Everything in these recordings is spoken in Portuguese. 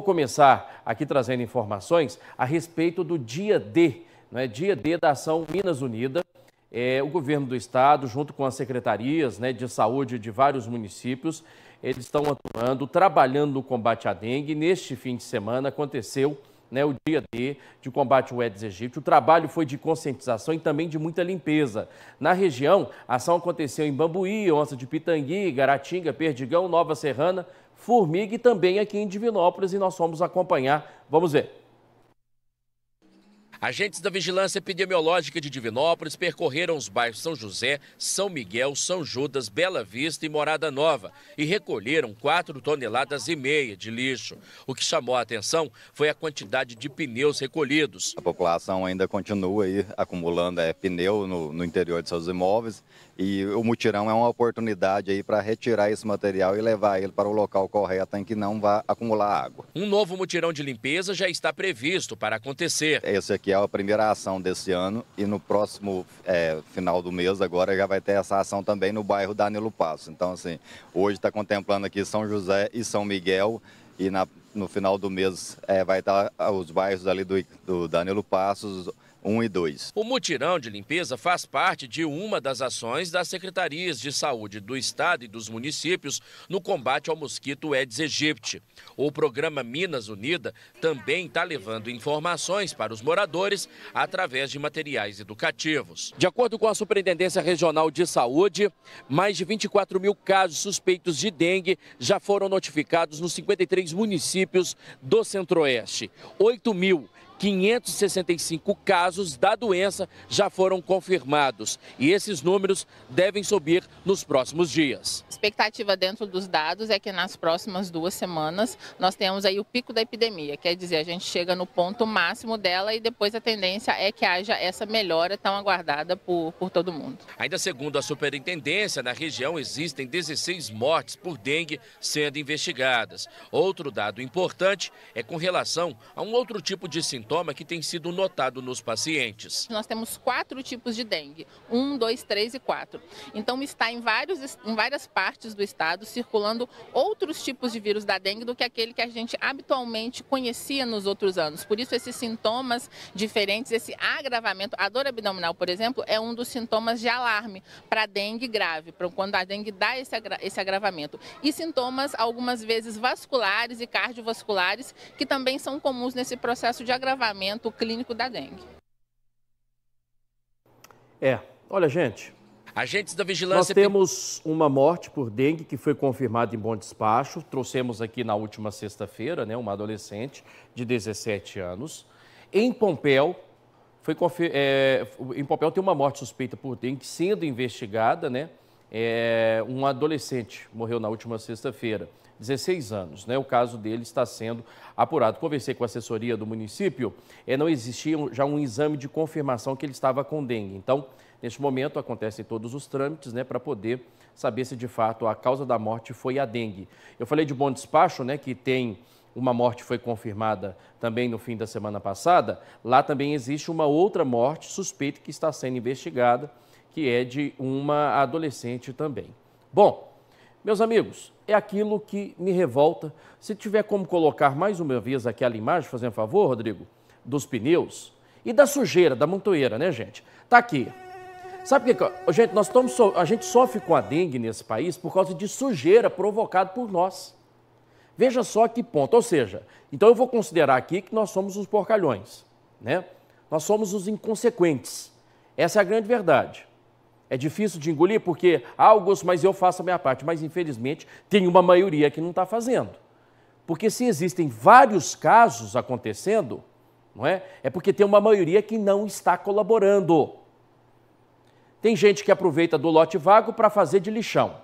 Vou começar aqui trazendo informações a respeito do dia D, né, dia D da ação Minas Unidas. É, o governo do estado, junto com as secretarias né, de saúde de vários municípios, eles estão atuando, trabalhando no combate à dengue. Neste fim de semana aconteceu né, o dia D de combate ao Aedes aegypti. O trabalho foi de conscientização e também de muita limpeza. Na região, a ação aconteceu em Bambuí, Onça de Pitangui, Garatinga, Perdigão, Nova Serrana, Formiga e também aqui em Divinópolis e nós vamos acompanhar. Vamos ver. Agentes da Vigilância Epidemiológica de Divinópolis percorreram os bairros São José, São Miguel, São Judas, Bela Vista e Morada Nova e recolheram 4 toneladas e meia de lixo. O que chamou a atenção foi a quantidade de pneus recolhidos. A população ainda continua aí acumulando é, pneu no, no interior de seus imóveis e o mutirão é uma oportunidade aí para retirar esse material e levar ele para o local correto em que não vá acumular água. Um novo mutirão de limpeza já está previsto para acontecer. Esse aqui é é a primeira ação desse ano, e no próximo é, final do mês agora já vai ter essa ação também no bairro Danilo Passo. Então, assim, hoje está contemplando aqui São José e São Miguel, e na, no final do mês é, vai estar tá, os bairros ali do, do Danilo Passos, 1 e 2. O mutirão de limpeza faz parte de uma das ações das secretarias de saúde do estado e dos municípios no combate ao mosquito Aedes aegypti. O programa Minas Unida também está levando informações para os moradores através de materiais educativos. De acordo com a Superintendência Regional de Saúde, mais de 24 mil casos suspeitos de dengue já foram notificados nos 53 municípios do Centro-Oeste. 8 mil 565 casos da doença já foram confirmados e esses números devem subir nos próximos dias. A expectativa dentro dos dados é que nas próximas duas semanas nós temos aí o pico da epidemia, quer dizer, a gente chega no ponto máximo dela e depois a tendência é que haja essa melhora tão aguardada por, por todo mundo. Ainda segundo a superintendência, na região existem 16 mortes por dengue sendo investigadas. Outro dado importante é com relação a um outro tipo de sintoma sintoma que tem sido notado nos pacientes. Nós temos quatro tipos de dengue: um, dois, três e quatro. Então, está em, vários, em várias partes do estado circulando outros tipos de vírus da dengue do que aquele que a gente habitualmente conhecia nos outros anos. Por isso, esses sintomas diferentes, esse agravamento, a dor abdominal, por exemplo, é um dos sintomas de alarme para dengue grave, para quando a dengue dá esse, agra esse agravamento. E sintomas, algumas vezes vasculares e cardiovasculares, que também são comuns nesse processo de agravamento agravamento clínico da dengue. É, olha, gente. Agentes da vigilância. Nós temos uma morte por dengue que foi confirmada em Bom Despacho. Trouxemos aqui na última sexta-feira, né, uma adolescente de 17 anos. Em Pompeu. foi é... em Pompeu tem uma morte suspeita por dengue sendo investigada, né? É... um adolescente morreu na última sexta-feira. 16 anos. Né? O caso dele está sendo apurado. Conversei com a assessoria do município, é, não existia já um exame de confirmação que ele estava com dengue. Então, neste momento, acontecem todos os trâmites né, para poder saber se de fato a causa da morte foi a dengue. Eu falei de bom despacho, né, que tem uma morte foi confirmada também no fim da semana passada, lá também existe uma outra morte suspeita que está sendo investigada, que é de uma adolescente também. Bom, meus amigos, é aquilo que me revolta. Se tiver como colocar mais uma vez aquela imagem, fazendo favor, Rodrigo, dos pneus e da sujeira, da montoeira, né, gente? Tá aqui. Sabe o que? Gente, nós estamos so... a gente sofre com a dengue nesse país por causa de sujeira provocada por nós. Veja só que ponto. Ou seja, então eu vou considerar aqui que nós somos os porcalhões, né? Nós somos os inconsequentes. Essa é a grande verdade. É difícil de engolir porque, há Augusto, mas eu faço a minha parte. Mas, infelizmente, tem uma maioria que não está fazendo. Porque se existem vários casos acontecendo, não é? É porque tem uma maioria que não está colaborando. Tem gente que aproveita do lote vago para fazer de lixão.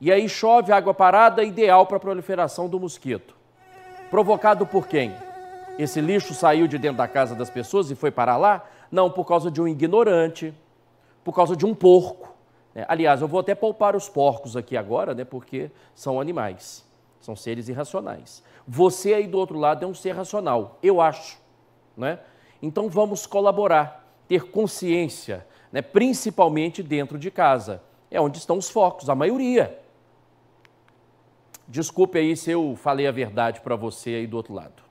E aí chove água parada, ideal para a proliferação do mosquito. Provocado por quem? Esse lixo saiu de dentro da casa das pessoas e foi parar lá? Não, por causa de um ignorante, por causa de um porco. Né? Aliás, eu vou até poupar os porcos aqui agora, né, porque são animais, são seres irracionais. Você aí do outro lado é um ser racional, eu acho. Né? Então vamos colaborar, ter consciência, né, principalmente dentro de casa. É onde estão os focos, a maioria. Desculpe aí se eu falei a verdade para você aí do outro lado.